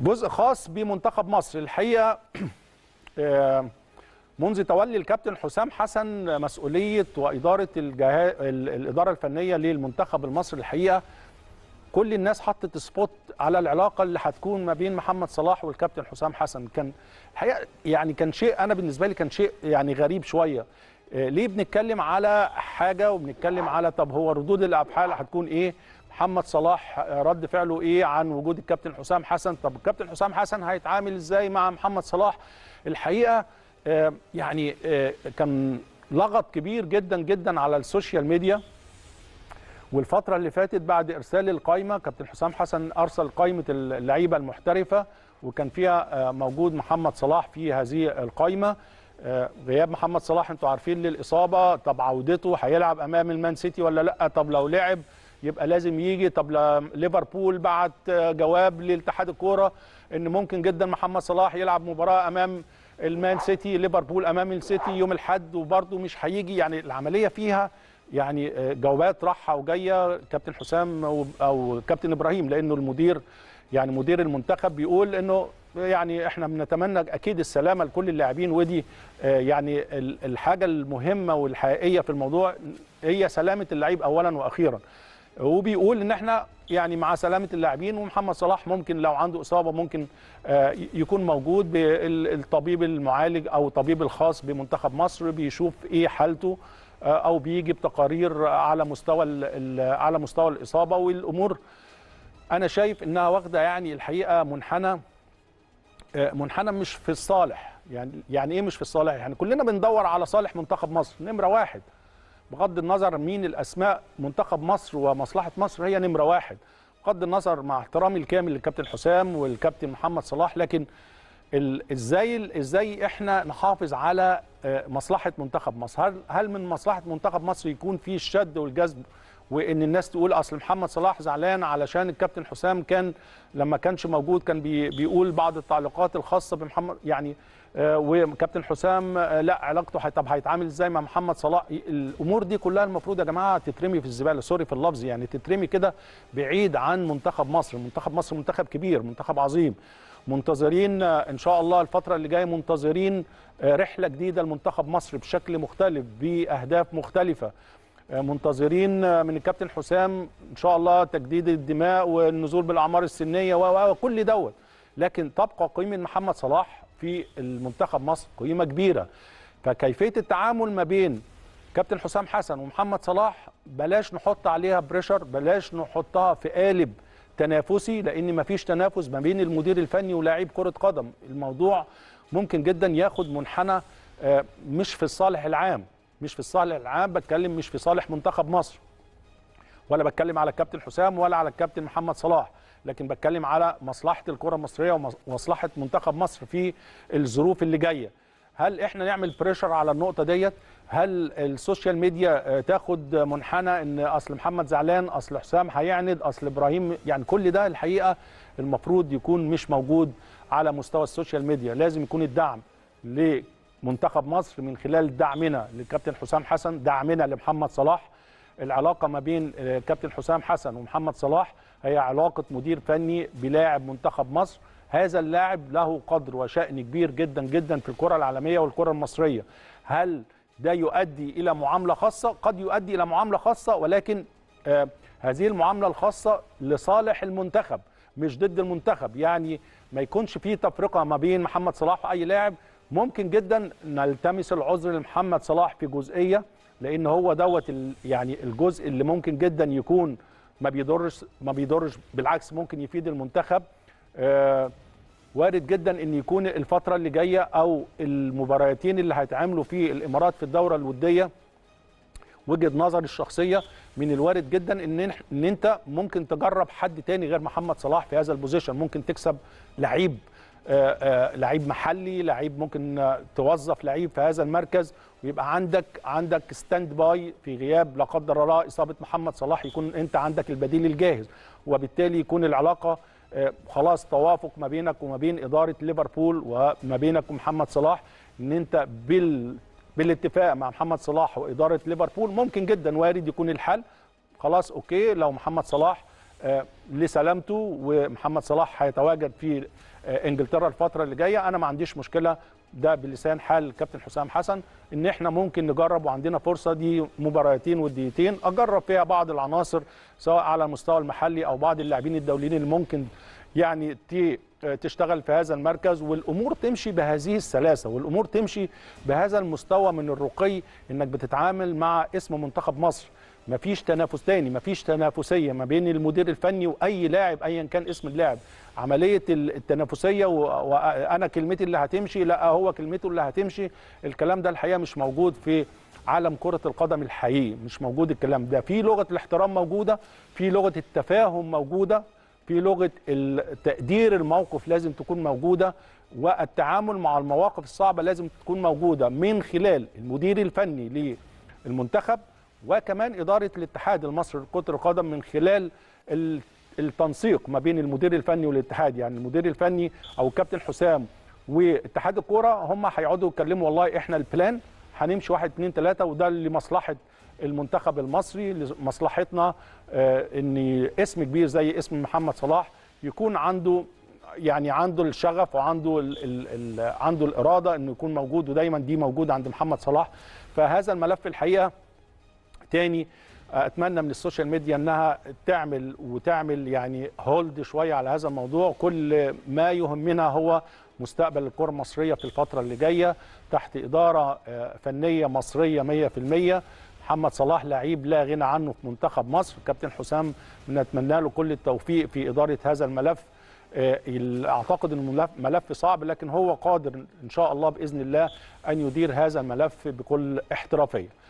جزء خاص بمنتخب مصر الحقيقه آه، منذ تولي الكابتن حسام حسن مسؤوليه واداره الجه... الاداره الفنيه للمنتخب المصري الحقيقه كل الناس حطت سبوت على العلاقه اللي هتكون ما بين محمد صلاح والكابتن حسام حسن كان الحقيقه يعني كان شيء انا بالنسبه لي كان شيء يعني غريب شويه آه، ليه بنتكلم على حاجه وبنتكلم على طب هو ردود الافعال هتكون ايه محمد صلاح آه، رد فعله ايه عن وجود الكابتن حسام حسن طب الكابتن حسام حسن هيتعامل ازاي مع محمد صلاح الحقيقه آه، يعني آه، كان لغط كبير جدا جدا على السوشيال ميديا والفترة اللي فاتت بعد إرسال القايمة كابتن حسام حسن أرسل قايمة اللعيبة المحترفة وكان فيها موجود محمد صلاح في هذه القايمة غياب محمد صلاح انتوا عارفين للإصابة طب عودته هيلعب أمام المان سيتي ولا لأ طب لو لعب يبقى لازم يجي طب ليفربول بعت جواب لاتحاد الكوره ان ممكن جدا محمد صلاح يلعب مباراه امام المان سيتي ليفربول امام السيتي يوم الاحد وبرده مش هيجي يعني العمليه فيها يعني جوابات راحه وجايه كابتن حسام او كابتن ابراهيم لانه المدير يعني مدير المنتخب بيقول انه يعني احنا بنتمنى اكيد السلامه لكل اللاعبين ودي يعني الحاجه المهمه والحقيقيه في الموضوع هي سلامه اللعيب اولا واخيرا وبيقول ان احنا يعني مع سلامه اللاعبين ومحمد صلاح ممكن لو عنده اصابه ممكن آه، يكون موجود بالطبيب المعالج او الطبيب الخاص بمنتخب مصر بيشوف ايه حالته آه، او بيجي بتقارير على مستوى على مستوى الاصابه والامور انا شايف انها واخده يعني الحقيقه منحنى آه، منحنى مش في الصالح يعني يعني ايه مش في الصالح يعني كلنا بندور على صالح منتخب مصر نمره واحد بغض النظر مين الاسماء منتخب مصر ومصلحه مصر هي نمره واحد بغض النظر مع احترامي الكامل للكابتن حسام والكابتن محمد صلاح لكن ازاي ازاي احنا نحافظ على آه، مصلحه منتخب مصر هل هل من مصلحه منتخب مصر يكون في الشد والجذب وان الناس تقول اصل محمد صلاح زعلان علشان الكابتن حسام كان لما كانش موجود كان بي بيقول بعض التعليقات الخاصه بمحمد يعني آه، وكابتن حسام آه، لا علاقته طب هيتعامل ازاي مع محمد صلاح الامور دي كلها المفروض يا جماعه تترمي في الزباله سوري في اللفظ يعني تترمي كده بعيد عن منتخب مصر منتخب مصر منتخب كبير منتخب عظيم منتظرين آه، ان شاء الله الفتره اللي جايه منتظرين رحله جديده لمنتخب مصر بشكل مختلف باهداف مختلفه منتظرين من الكابتن حسام ان شاء الله تجديد الدماء والنزول بالاعمار السنيه وكل دوت لكن تبقى قيمه محمد صلاح في المنتخب مصر قيمه كبيره فكيفيه التعامل ما بين كابتن حسام حسن ومحمد صلاح بلاش نحط عليها بريشر بلاش نحطها في قالب تنافسي لان مفيش تنافس ما بين المدير الفني ولاعيب كره قدم الموضوع ممكن جدا ياخد منحنى آه، مش في الصالح العام مش في الصالح العام بتكلم مش في صالح منتخب مصر ولا بتكلم على الكابتن حسام ولا على الكابتن محمد صلاح لكن بتكلم على مصلحه الكره المصريه ومصلحه منتخب مصر في الظروف اللي جايه هل احنا نعمل بريشر على النقطه ديت هل السوشيال ميديا آه، تاخد منحنى ان اصل محمد زعلان اصل حسام هيعند اصل ابراهيم يعني كل ده الحقيقه المفروض يكون مش موجود على مستوى السوشيال ميديا لازم يكون الدعم منتخب مصر من خلال دعمنا للكابتن حسام حسن دعمنا لمحمد صلاح العلاقه ما بين الكابتن آه، حسام حسن ومحمد صلاح هي علاقه مدير فني بلاعب منتخب مصر هذا اللاعب له قدر وشأن كبير جدا جدا في الكرة العالمية والكرة المصرية هل ده يؤدي إلى معاملة خاصة؟ قد يؤدي إلى معاملة خاصة ولكن آه، هذه المعاملة الخاصة لصالح المنتخب مش ضد المنتخب يعني ما يكونش في تفرقة ما بين محمد صلاح وأي لاعب ممكن جدا نلتمس العذر لمحمد صلاح في جزئيه لان هو دوت يعني الجزء اللي ممكن جدا يكون ما بيضرش ما بيضرش بالعكس ممكن يفيد المنتخب آه، وارد جدا ان يكون الفتره اللي جايه او المباراتين اللي هيتعملوا في الامارات في الدوره الوديه وجهه نظري الشخصيه من الوارد جدا ان ان انت ممكن تجرب حد تاني غير محمد صلاح في هذا البوزيشن ممكن تكسب لعيب آه، آه، لعيب محلي لعيب ممكن توظف لعيب في هذا المركز ويبقى عندك عندك ستاند باي في غياب لا قدر الله اصابه محمد صلاح يكون انت عندك البديل الجاهز وبالتالي يكون العلاقه آه، خلاص توافق ما بينك وما بين اداره ليفربول وما بينك ومحمد صلاح ان انت بال بالاتفاق مع محمد صلاح واداره ليفربول ممكن جدا وارد يكون الحل خلاص اوكي لو محمد صلاح آه، لسلامته ومحمد صلاح هيتواجد في آه، انجلترا الفتره اللي جايه انا ما عنديش مشكله ده بلسان حال الكابتن حسام حسن ان احنا ممكن نجرب وعندنا فرصه دي مباراتين وديتين اجرب فيها بعض العناصر سواء على المستوى المحلي او بعض اللاعبين الدوليين اللي ممكن يعني تشتغل في هذا المركز والامور تمشي بهذه السلاسه والامور تمشي بهذا المستوى من الرقي انك بتتعامل مع اسم منتخب مصر مفيش تنافس تاني مفيش تنافسيه ما بين المدير الفني واي لاعب ايا كان اسم اللاعب عمليه التنافسيه وانا كلمتي اللي هتمشي لا هو كلمته اللي هتمشي الكلام ده الحقيقه مش موجود في عالم كرة القدم الحقيقي مش موجود الكلام ده في لغة الاحترام موجودة في لغة التفاهم موجودة في لغه تقدير الموقف لازم تكون موجوده والتعامل مع المواقف الصعبه لازم تكون موجوده من خلال المدير الفني للمنتخب وكمان اداره الاتحاد المصري لكره القدم من خلال التنسيق ما بين المدير الفني والاتحاد يعني المدير الفني او الكابتن حسام واتحاد الكوره هم هيقعدوا يتكلموا والله احنا البلان هنمشي واحد اثنين ثلاثه وده لمصلحه المنتخب المصري لمصلحتنا آه، ان اسم كبير زي اسم محمد صلاح يكون عنده يعني عنده الشغف وعنده الـ الـ الـ عنده الاراده انه يكون موجود ودايما دي موجوده عند محمد صلاح فهذا الملف الحقيقه تاني آه، اتمنى من السوشيال ميديا انها تعمل وتعمل يعني هولد شويه على هذا الموضوع كل ما يهمنا هو مستقبل الكره المصريه في الفتره اللي جايه تحت اداره آه، فنيه مصريه 100% محمد صلاح لعيب لا غنى عنه في منتخب مصر كابتن حسام بنتمنى له كل التوفيق في إدارة هذا الملف آه، اعتقد انه ملف صعب لكن هو قادر ان شاء الله باذن الله ان يدير هذا الملف بكل احترافيه